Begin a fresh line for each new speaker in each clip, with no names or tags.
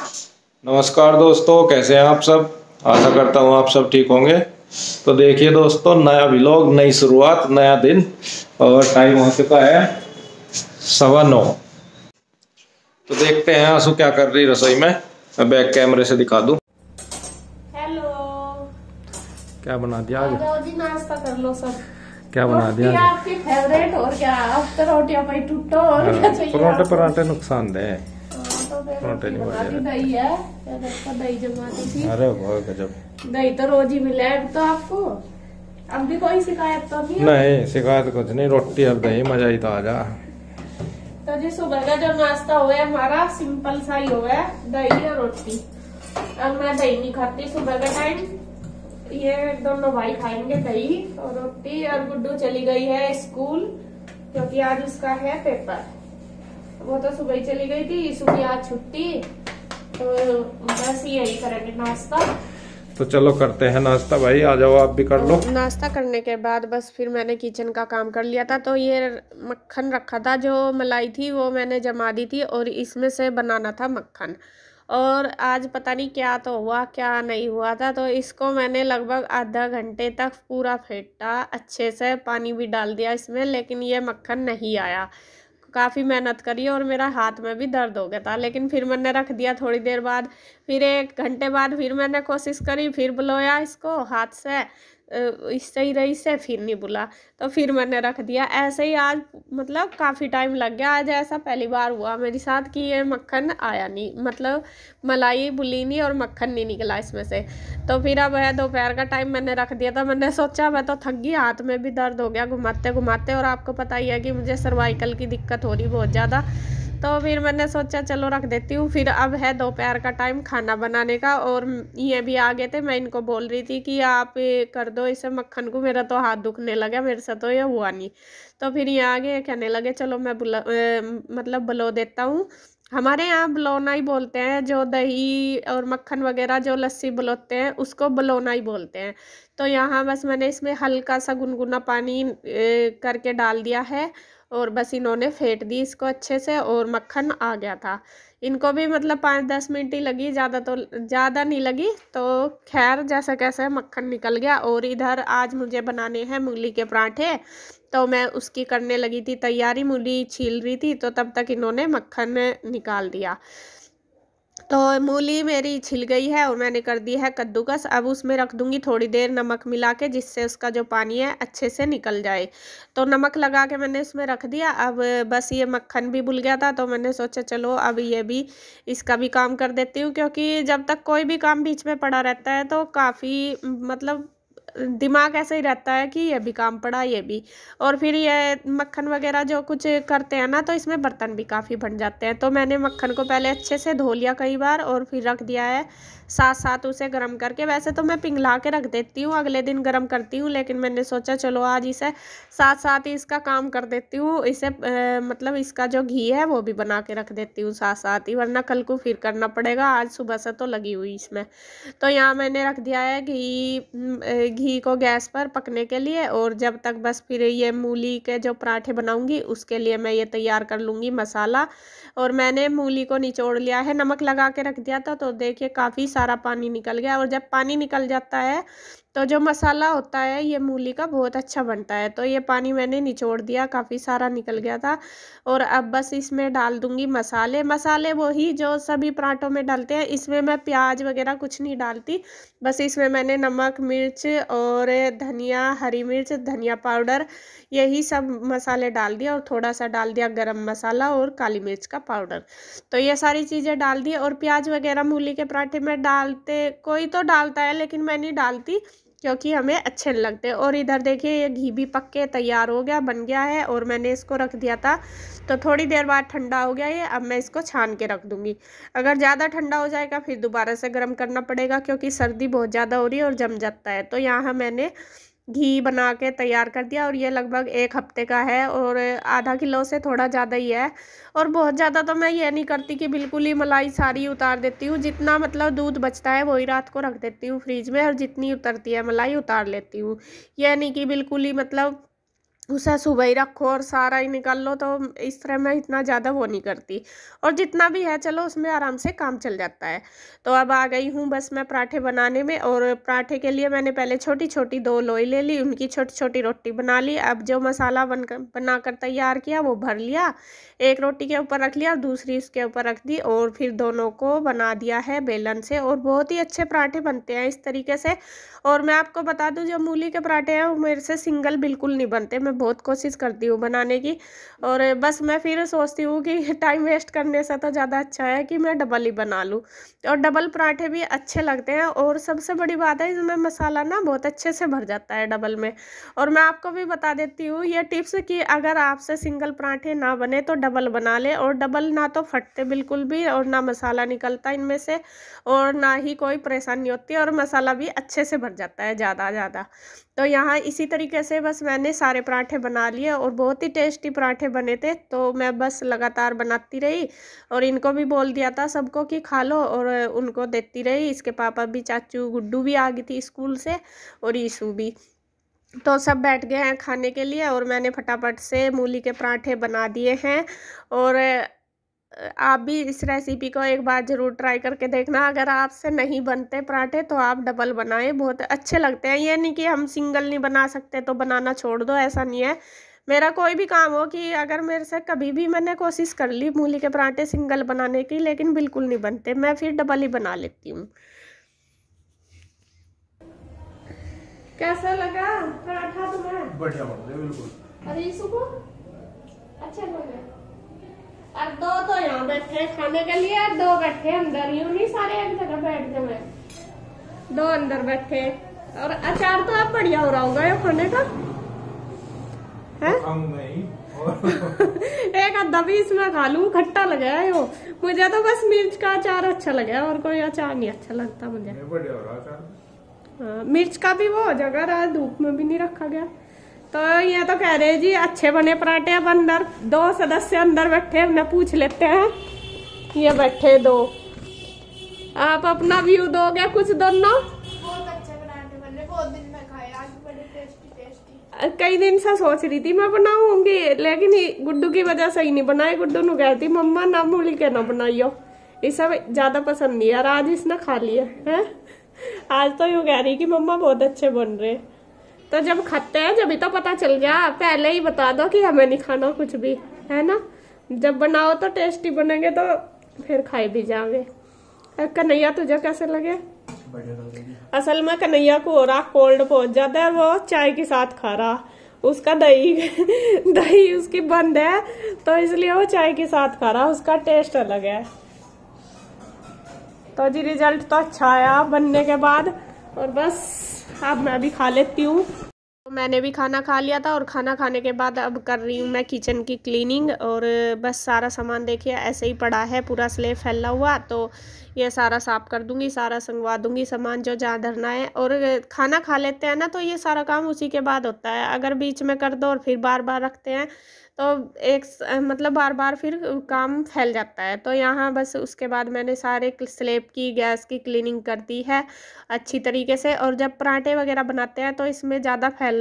नमस्कार दोस्तों कैसे हैं आप सब आशा करता हूँ आप सब ठीक होंगे तो देखिए दोस्तों नया व्लॉग नई शुरुआत नया दिन और टाइम हो चुका है सवा नौ तो देखते हैं आंसू क्या कर रही रसोई में मैं बैक कैमरे से दिखा दूँ हेलो क्या बना दिया आज नाश्ता कर लो सब क्या बना दिया आपकी फेवरेट और क्या आप तो हाँ, पराठे पराठे नुकसान दे दही है दही थी अरे गजब दही तो रोज ही मिला है तो आपको अब भी कोई शिकायत तो नहीं नहीं शिकायत कुछ नहीं रोटी और दही मजा ही तो आ जा तो जी सुबह का जो नाश्ता हुआ है हमारा सिंपल सा ही हुआ है दही और रोटी अब मैं दही नहीं खाती सुबह का टाइम ये दोनों भाई खाएंगे दही और रोटी और गुड्डू चली गई है स्कूल क्योंकि आज उसका है पेपर वो तो सुबह ही चली गई थी सुबह आज छुट्टी तो बस यही करेंगे नाश्ता तो चलो करते हैं नाश्ता भाई आ जाओ आप भी कर लो नाश्ता करने के बाद बस फिर मैंने किचन का काम कर लिया था तो ये मक्खन रखा था जो मलाई थी वो मैंने जमा दी थी और इसमें से बनाना था मक्खन और आज पता नहीं क्या तो हुआ क्या नहीं हुआ था तो इसको मैंने लगभग आधा घंटे तक पूरा फेंटा अच्छे से पानी भी डाल दिया इसमें लेकिन ये मक्खन नहीं आया काफ़ी मेहनत करी और मेरा हाथ में भी दर्द हो गया था लेकिन फिर मैंने रख दिया थोड़ी देर बाद फिर एक घंटे बाद फिर मैंने कोशिश करी फिर बुलाया इसको हाथ से इससे ही रही इससे फिर नहीं बोला तो फिर मैंने रख दिया ऐसे ही आज मतलब काफ़ी टाइम लग गया आज ऐसा पहली बार हुआ मेरे साथ कि ये मक्खन आया नहीं मतलब मलाई बुली नहीं और मक्खन नहीं निकला इसमें से तो फिर अब है दोपहर का टाइम मैंने रख दिया था तो मैंने सोचा मैं तो थक गई हाथ में भी दर्द हो गया घुमाते घुमाते और आपको पता ही है कि मुझे सर्वाइकल की दिक्कत हो रही बहुत ज़्यादा तो फिर मैंने सोचा चलो रख देती हूँ फिर अब है दोपहर का टाइम खाना बनाने का और ये भी आ गए थे मैं इनको बोल रही थी कि आप कर दो इसे मक्खन को मेरा तो हाथ दुखने लगा मेरे से तो ये हुआ नहीं तो फिर ये आ गए कहने लगे चलो मैं बुला मतलब बलो देता हूँ हमारे यहाँ बलोना ही बोलते हैं जो दही और मक्खन वगैरह जो लस्सी बलोते हैं उसको बलोना ही बोलते हैं तो यहाँ बस मैंने इसमें हल्का सा गुनगुना पानी करके डाल दिया है और बस इन्होंने फेंट दी इसको अच्छे से और मक्खन आ गया था इनको भी मतलब पाँच दस मिनट ही लगी ज़्यादा तो ज़्यादा नहीं लगी तो खैर जैसा कैसे मक्खन निकल गया और इधर आज मुझे बनाने हैं मूली के पराठे तो मैं उसकी करने लगी थी तैयारी मूली छील रही थी तो तब तक इन्होंने मक्खन निकाल दिया तो मूली मेरी छिल गई है और मैंने कर दी है कद्दूकस अब उसमें रख दूंगी थोड़ी देर नमक मिला के जिससे उसका जो पानी है अच्छे से निकल जाए तो नमक लगा के मैंने इसमें रख दिया अब बस ये मक्खन भी भूल गया था तो मैंने सोचा चलो अब ये भी इसका भी काम कर देती हूँ क्योंकि जब तक कोई भी काम बीच में पड़ा रहता है तो काफ़ी मतलब दिमाग ऐसा ही रहता है कि ये भी काम पड़ा ये भी और फिर ये मक्खन वगैरह जो कुछ करते हैं ना तो इसमें बर्तन भी काफ़ी बन जाते हैं तो मैंने मक्खन को पहले अच्छे से धो लिया कई बार और फिर रख दिया है साथ साथ उसे गर्म करके वैसे तो मैं पिघला के रख देती हूँ अगले दिन गर्म करती हूँ लेकिन मैंने सोचा चलो आज इसे साथ साथ ही इसका काम कर देती हूँ इसे आ, मतलब इसका जो घी है वो भी बना के रख देती हूँ साथ साथ ही वरना कल को फिर करना पड़ेगा आज सुबह से तो लगी हुई इसमें तो यहाँ मैंने रख दिया है घी घी को गैस पर पकने के लिए और जब तक बस फिर ये मूली के जो पराठे बनाऊँगी उसके लिए मैं ये तैयार कर लूँगी मसाला और मैंने मूली को निचोड़ लिया है नमक लगा के रख दिया था तो देखिए काफ़ी सारा पानी निकल गया और जब पानी निकल जाता है तो जो मसाला होता है ये मूली का बहुत अच्छा बनता है तो ये पानी मैंने निचोड़ दिया काफ़ी सारा निकल गया था और अब बस इसमें डाल दूँगी मसाले मसाले वही जो सभी पराठों में डालते हैं इसमें मैं प्याज वगैरह कुछ नहीं डालती बस इसमें मैंने नमक मिर्च और धनिया हरी मिर्च धनिया पाउडर यही सब मसाले डाल दिया और थोड़ा सा डाल दिया गरम मसाला और काली मिर्च का पाउडर तो ये सारी चीज़ें डाल दी और प्याज वगैरह मूली के पराठे में डालते कोई तो डालता है लेकिन मैं नहीं डालती क्योंकि हमें अच्छे नहीं लगते और इधर देखिए ये घी भी पक के तैयार हो गया बन गया है और मैंने इसको रख दिया था तो थोड़ी देर बाद ठंडा हो गया ये अब मैं इसको छान के रख दूँगी अगर ज़्यादा ठंडा हो जाएगा फिर दोबारा से गर्म करना पड़ेगा क्योंकि सर्दी बहुत ज़्यादा हो रही है और जम जाता है तो यहाँ मैंने घी बना के तैयार कर दिया और ये लगभग एक हफ्ते का है और आधा किलो से थोड़ा ज़्यादा ही है और बहुत ज़्यादा तो मैं ये नहीं करती कि बिल्कुल ही मलाई सारी उतार देती हूँ जितना मतलब दूध बचता है वही रात को रख देती हूँ फ्रिज में और जितनी उतरती है मलाई उतार लेती हूँ यह नहीं कि बिल्कुल ही मतलब उसे सुबह ही रखो और सारा ही निकाल लो तो इस तरह मैं इतना ज़्यादा वो नहीं करती और जितना भी है चलो उसमें आराम से काम चल जाता है तो अब आ गई हूँ बस मैं पराठे बनाने में और पराठे के लिए मैंने पहले छोटी छोटी दो लोई ले ली उनकी छोटी छोटी रोटी बना ली अब जो मसाला बन कर बना कर तैयार किया वो भर लिया एक रोटी के ऊपर रख लिया और दूसरी उसके ऊपर रख दी और फिर दोनों को बना दिया है बेलन से और बहुत ही अच्छे पराठे बनते हैं इस तरीके से और मैं आपको बता दूँ जो मूली के पराठे हैं वो मेरे से सिंगल बिल्कुल नहीं बनते मैं बहुत कोशिश करती हूँ बनाने की और बस मैं फिर सोचती हूँ कि टाइम वेस्ट करने से तो ज़्यादा अच्छा है कि मैं डबल ही बना लूँ और डबल पराठे भी अच्छे लगते हैं और सबसे बड़ी बात है इसमें मसाला ना बहुत अच्छे से भर जाता है डबल में और मैं आपको भी बता देती हूँ ये टिप्स कि अगर आपसे सिंगल पराठे ना बने तो डबल बना ले और डबल ना तो फटते बिल्कुल भी और ना मसाला निकलता इनमें से और ना ही कोई परेशानी होती है और मसाला भी अच्छे से भर जाता है ज़्यादा ज़्यादा तो यहाँ इसी तरीके से बस मैंने सारे पराठे पराठे बना लिए और बहुत ही टेस्टी पराठे बने थे तो मैं बस लगातार बनाती रही और इनको भी बोल दिया था सबको कि खा लो और उनको देती रही इसके पापा भी चाचू गुड्डू भी आ गई थी स्कूल से और ईशू भी तो सब बैठ गए हैं खाने के लिए और मैंने फटाफट से मूली के पराठे बना दिए हैं और आप भी इस रेसिपी को एक बार ज़रूर ट्राई करके देखना अगर आपसे नहीं बनते पराठे तो आप डबल बनाएं बहुत अच्छे लगते हैं ये नहीं कि हम सिंगल नहीं बना सकते तो बनाना छोड़ दो ऐसा नहीं है मेरा कोई भी काम हो कि अगर मेरे से कभी भी मैंने कोशिश कर ली मूली के पराठे सिंगल बनाने की लेकिन बिल्कुल नहीं बनते मैं फिर डबल ही बना लेती हूँ कैसा लगा पराठा तुम्हें बढ़िया बिल्कुल अरे इसको अच्छा लगा और दो तो यहाँ बैठे खाने के लिए और दो बैठे अंदर यू नहीं सारे एक जगह बैठ गए दो अंदर बैठे और अचार तो आप बढ़िया हो रहा होगा ये खाने का है एक अद्धा भी इसमें खा लू खट्टा लगा है वो मुझे तो बस मिर्च का अचार अच्छा लगा और कोई अचार नहीं अच्छा लगता मुझे बढ़िया हो रहा आ, हाँ, मिर्च का भी वो हो जाएगा धूप में भी नहीं रखा गया तो ये तो कह रहे जी अच्छे बने पराठे अब अंदर दो सदस्य अंदर बैठे हमने पूछ लेते हैं ये बैठे दो आप अपना व्यू दोगे कुछ दोनों कई दिन से सोच रही थी मैं बनाऊंगी लेकिन गुड्डू की वजह से ही नहीं बनाई गुड्डू ने कहती मम्मा ना मूली के ना बनाइयो ये सब ज्यादा पसंद नहीं यार आज इसने खा लिया है आज तो यू कह रही कि मम्मा बहुत अच्छे बन रहे हैं तो जब खाते हैं जब ही तो पता चल गया पहले ही बता दो कि हमें नहीं खाना कुछ भी है ना जब बनाओ तो टेस्टी बनेंगे तो फिर खाए भी जाओगे कन्हैया तुझे कैसे लगे असल में कन्हैया को हो रहा कोल्ड बहुत ज्यादा है वो चाय के साथ खा रहा उसका दही दही उसकी बंद है तो इसलिए वो चाय के साथ खा रहा उसका टेस्ट अलग है तो जी रिजल्ट तो अच्छा आया बनने के बाद और बस अब मैं भी खा लेती हूँ तो मैंने भी खाना खा लिया था और खाना खाने के बाद अब कर रही हूँ मैं किचन की क्लीनिंग और बस सारा सामान देखिए ऐसे ही पड़ा है पूरा स्लेब फैला हुआ तो ये सारा साफ कर दूंगी सारा संगवा दूंगी सामान जो जहाँ धरना है और खाना खा लेते हैं ना तो ये सारा काम उसी के बाद होता है अगर बीच में कर दो और फिर बार बार रखते हैं तो एक मतलब बार बार फिर काम फैल जाता है तो यहाँ बस उसके बाद मैंने सारे स्लेब की गैस की क्लीनिंग कर दी है अच्छी तरीके से और जब पराठे वगैरह बनाते हैं तो इसमें ज़्यादा फैल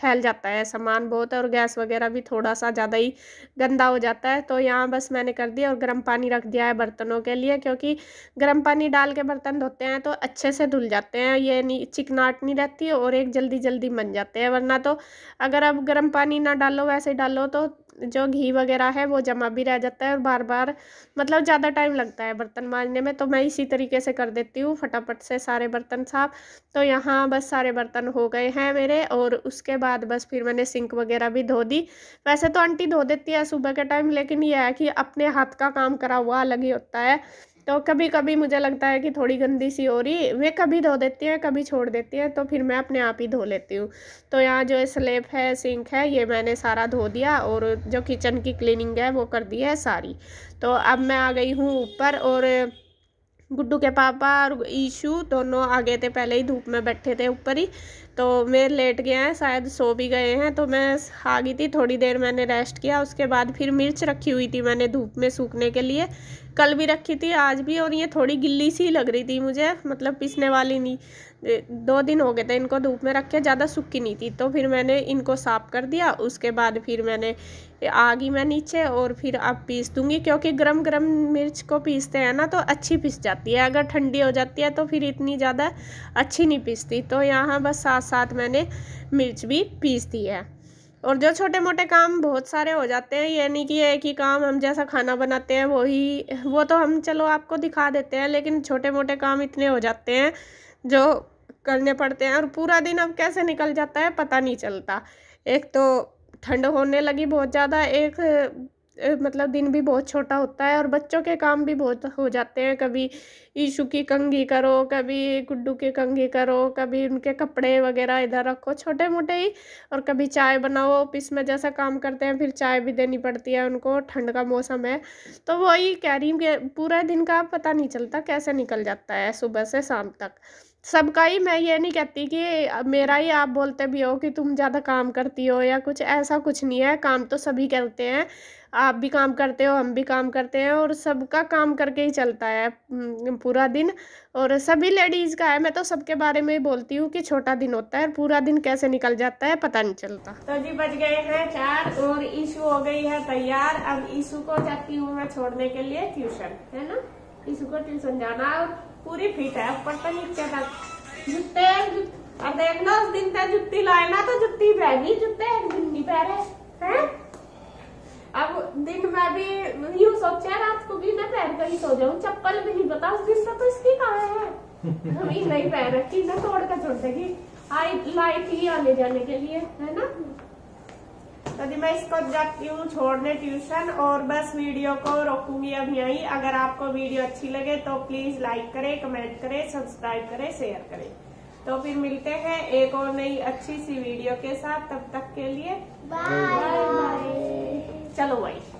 फैल जाता है सामान बहुत और गैस वगैरह भी थोड़ा सा ज़्यादा ही गंदा हो जाता है तो यहाँ बस मैंने कर दिया और गर्म पानी रख दिया है बर्तनों के लिए क्योंकि गर्म पानी डाल के बर्तन धोते हैं तो अच्छे से धुल जाते हैं ये नहीं चिकनाहट नहीं रहती और एक जल्दी जल्दी बन जाते हैं वरना तो अगर आप गर्म पानी ना डालो वैसे डालो तो जो घी वगैरह है वो जमा भी रह जाता है और बार बार मतलब ज़्यादा टाइम लगता है बर्तन मांजने में तो मैं इसी तरीके से कर देती हूँ फटाफट से सारे बर्तन साफ तो यहाँ बस सारे बर्तन हो गए हैं मेरे और उसके बाद बस फिर मैंने सिंक वगैरह भी धो दी वैसे तो आंटी धो देती है सुबह के टाइम लेकिन यह है कि अपने हाथ का काम करा हुआ अलग ही होता है तो कभी कभी मुझे लगता है कि थोड़ी गंदी सी हो रही वे कभी धो देती हैं कभी छोड़ देती हैं तो फिर मैं अपने आप ही धो लेती हूँ तो यहाँ जो स्लेप है सिंक है ये मैंने सारा धो दिया और जो किचन की क्लीनिंग है वो कर दी है सारी तो अब मैं आ गई हूँ ऊपर और गुड्डू के पापा और ईशू दोनों आ गए थे पहले ही धूप में बैठे थे ऊपर ही तो मैं लेट गया है शायद सो भी गए हैं तो मैं आ गई थी थोड़ी देर मैंने रेस्ट किया उसके बाद फिर मिर्च रखी हुई थी मैंने धूप में सूखने के लिए कल भी रखी थी आज भी और ये थोड़ी गिल्ली सी लग रही थी मुझे मतलब पिसने वाली नहीं दो दिन हो गए थे इनको धूप में रख के ज़्यादा सूखी नहीं थी तो फिर मैंने इनको साफ़ कर दिया उसके बाद फिर मैंने आ गई मैं नीचे और फिर अब पीस दूँगी क्योंकि गरम गरम मिर्च को पीसते हैं ना तो अच्छी पिस जाती है अगर ठंडी हो जाती है तो फिर इतनी ज़्यादा अच्छी नहीं पीसती तो यहाँ बस सास साथ मैंने मिर्च भी पीस दी है और जो छोटे मोटे काम बहुत सारे हो जाते हैं यानी कि एक ही काम हम जैसा खाना बनाते हैं वही वो तो हम चलो आपको दिखा देते हैं लेकिन छोटे मोटे काम इतने हो जाते हैं जो करने पड़ते हैं और पूरा दिन अब कैसे निकल जाता है पता नहीं चलता एक तो ठंड होने लगी बहुत ज़्यादा एक मतलब दिन भी बहुत छोटा होता है और बच्चों के काम भी बहुत हो जाते हैं कभी ईशु की कंघी करो कभी गुड्डू की कंघी करो कभी उनके कपड़े वगैरह इधर रखो छोटे मोटे ही और कभी चाय बनाओ ऑफिस में जैसा काम करते हैं फिर चाय भी देनी पड़ती है उनको ठंड का मौसम है तो वही कह रही पूरा दिन का पता नहीं चलता कैसे निकल जाता है सुबह से शाम तक सबका ही मैं ये नहीं कहती कि मेरा ही आप बोलते भी हो कि तुम ज़्यादा काम करती हो या कुछ ऐसा कुछ नहीं है काम तो सभी करते हैं आप भी काम करते हो हम भी काम करते हैं और सबका काम करके ही चलता है पूरा दिन और सभी लेडीज़ का है मैं तो सबके बारे में ही बोलती हूँ कि छोटा दिन होता है पूरा दिन कैसे निकल जाता है पता नहीं चलता तो जी बच गए हैं चार और ईशू हो गई है तैयार अब ईशू को जाती हूँ मैं छोड़ने के लिए ट्यूशन है ना ईशू को ट्यूशन जाना और पूरी फिट है ऊपर तो नीचे तक जूते और देखना उस दिन तक तो जुत्ती लाए ना तो जुत्ती गई जूते एक दिन नहीं पहरे हैं अब दिन में भी यू सोचा रात को भी मैं पैर कर ही सो जाऊ चप्पल भी नहीं पता उस दिन से तो इसकी कहा है नहीं पैर रखी ना तोड़ कर छोड़ देगी आई लाइट ही आने जाने के लिए है ना यदि मैं इसको जाती हूँ छोड़ने ट्यूशन और बस वीडियो को रोकूंगी अब यहीं अगर आपको वीडियो अच्छी लगे तो प्लीज लाइक करें कमेंट करें सब्सक्राइब करें शेयर करें तो फिर मिलते हैं एक और नई अच्छी सी वीडियो के साथ तब तक के लिए बाय चलो भाई